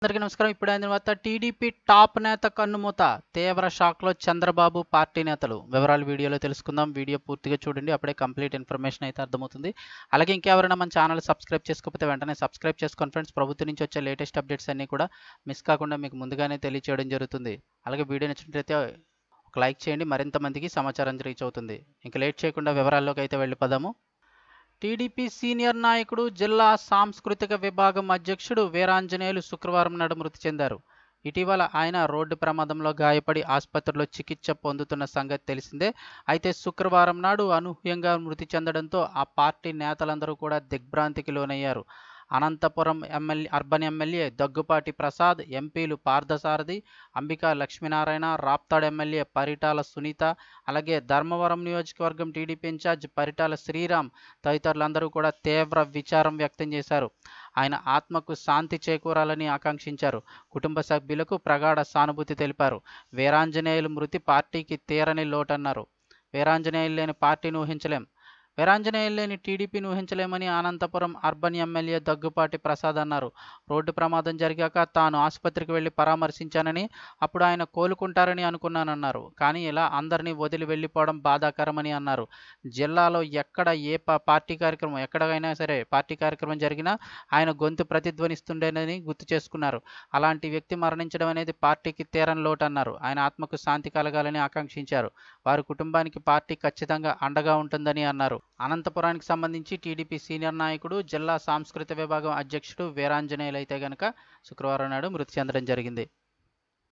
అందరికీ నమస్కారం ఇప్పుడు అయిన తర్వాత టీడీపీ టాప్ నేత కన్నుమూత తీవ్ర షాక్లో చంద్రబాబు పార్టీ నేతలు వివరాలు వీడియోలో తెలుసుకుందాం వీడియో పూర్తిగా చూడండి అప్పుడే కంప్లీట్ ఇన్ఫర్మేషన్ అయితే అర్థమవుతుంది అలాగే ఇంకెవరైనా మన ఛానల్ సబ్స్క్రైబ్ చేసుకోకపోతే వెంటనే సబ్స్క్రైబ్ చేసుకోండి ఫ్రెండ్స్ ప్రభుత్వం నుంచి వచ్చే లేటెస్ట్ అప్డేట్స్ అన్నీ కూడా మిస్ కాకుండా మీకు ముందుగానే తెలియచేయడం జరుగుతుంది అలాగే వీడియో నచ్చినట్లయితే ఒక లైక్ చేయండి మరింత మందికి సమాచారం రీచ్ అవుతుంది ఇంకా లేట్ చేయకుండా వివరాల్లోకి అయితే వెళ్ళిపోదాము టీడీపీ సీనియర్ నాయకుడు జిల్లా సాంస్కృతిక విభాగం అధ్యక్షుడు వీరాంజనేయులు శుక్రవారం నాడు మృతి చెందారు ఇటీవల ఆయన రోడ్డు ప్రమాదంలో గాయపడి ఆసుపత్రిలో చికిత్స పొందుతున్న సంగతి తెలిసిందే అయితే శుక్రవారం నాడు అనూహ్యంగా మృతి చెందడంతో ఆ పార్టీ నేతలందరూ కూడా దిగ్భ్రాంతికి లోనయ్యారు Anantapuram MLA urban MLA Daggupati Prasad ఎంపీలు పార్థసారథి అంబికా లక్ష్మీనారాయణ రాప్తాడ్ ఎమ్మెల్యే పరిటాల సునీత అలాగే ధర్మవరం నియోజకవర్గం టీడీపీ ఇన్ఛార్జ్ పరిటాల శ్రీరామ్ తదితరులందరూ కూడా తీవ్ర విచారం వ్యక్తం చేశారు ఆయన ఆత్మకు శాంతి చేకూరాలని ఆకాంక్షించారు కుటుంబ సభ్యులకు ప్రగాఢ సానుభూతి తెలిపారు వీరాంజనేయులు మృతి పార్టీకి తీరని లోటన్నారు వీరాంజనేయులు లేని పార్టీని ఊహించలేం వీరాంజనేయులు లేని టీడీపీని ఊహించలేమని అనంతపురం అర్బన్ ఎమ్మెల్యే దగ్గుపాటి ప్రసాద్ అన్నారు రోడ్డు ప్రమాదం జరిగాక తాను ఆసుపత్రికి వెళ్లి పరామర్శించానని అప్పుడు ఆయన కోలుకుంటారని అనుకున్నానన్నారు కానీ ఇలా అందరినీ వదిలి వెళ్ళిపోవడం బాధాకరమని అన్నారు జిల్లాలో ఎక్కడ ఏ పార్టీ కార్యక్రమం ఎక్కడైనా సరే పార్టీ కార్యక్రమం జరిగినా ఆయన గొంతు ప్రతిధ్వనిస్తుండేనని గుర్తు చేసుకున్నారు అలాంటి వ్యక్తి మరణించడం అనేది పార్టీకి తీరని లోటు అన్నారు ఆయన ఆత్మకు శాంతి కలగాలని ఆకాంక్షించారు వారి కుటుంబానికి పార్టీ ఖచ్చితంగా అండగా ఉంటుందని అన్నారు అనంతపురానికి సంబంధించి టీడీపీ సీనియర్ నాయకుడు జిల్లా సాంస్కృతిక విభాగం అధ్యక్షుడు వీరాంజనేయులు అయితే గనక శుక్రవారం నాడు మృతి చెందడం జరిగింది